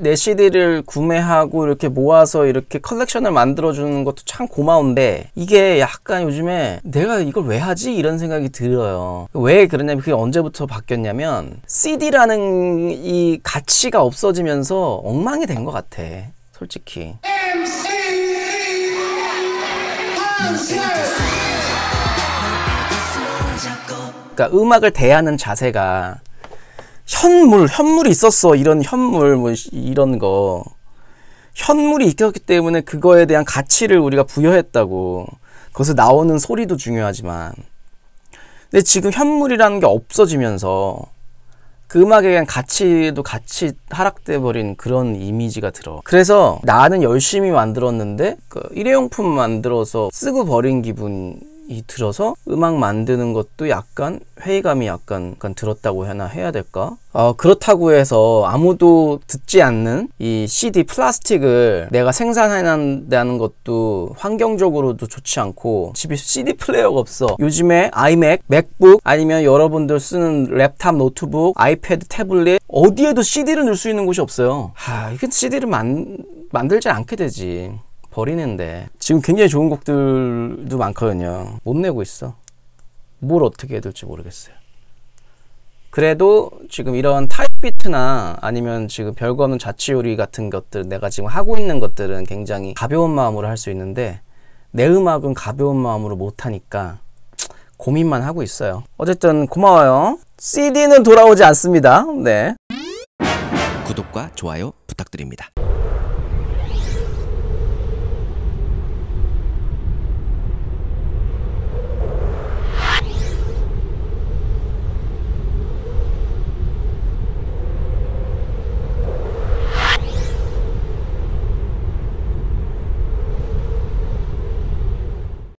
내 CD를 구매하고 이렇게 모아서 이렇게 컬렉션을 만들어주는 것도 참 고마운데 이게 약간 요즘에 내가 이걸 왜 하지? 이런 생각이 들어요. 왜 그러냐면 그게 언제부터 바뀌었냐면 CD라는 이 가치가 없어지면서 엉망이 된 것 같아. 솔직히. 그러니까 음악을 대하는 자세가 현물, 현물이 있었어. 이런 현물, 뭐, 이런 거. 현물이 있었기 때문에 그거에 대한 가치를 우리가 부여했다고. 거기서 나오는 소리도 중요하지만. 근데 지금 현물이라는 게 없어지면서 그 음악에 대한 가치도 같이 하락돼버린 그런 이미지가 들어. 그래서 나는 열심히 만들었는데 그 일회용품 만들어서 쓰고 버린 기분 이 들어서 음악 만드는 것도 약간 회의감이 약간, 약간 들었다고 하나 해야 될까? 어, 그렇다고 해서 아무도 듣지 않는 이 CD 플라스틱을 내가 생산해낸다는 것도 환경적으로도 좋지 않고 집에 CD 플레이어가 없어 요즘에 아이맥, 맥북 아니면 여러분들 쓰는 랩탑, 노트북, 아이패드, 태블릿 어디에도 CD를 넣을 수 있는 곳이 없어요 하, 이건 CD를 만, 만들지 않게 되지 버리는데 지금 굉장히 좋은 곡들도 많거든요 못 내고 있어 뭘 어떻게 해야 될지 모르겠어요 그래도 지금 이런 타입 비트나 아니면 지금 별거 없는 자취요리 같은 것들 내가 지금 하고 있는 것들은 굉장히 가벼운 마음으로 할 수 있는데 내 음악은 가벼운 마음으로 못하니까 고민만 하고 있어요 어쨌든 고마워요 CD는 돌아오지 않습니다 네 구독과 좋아요 부탁드립니다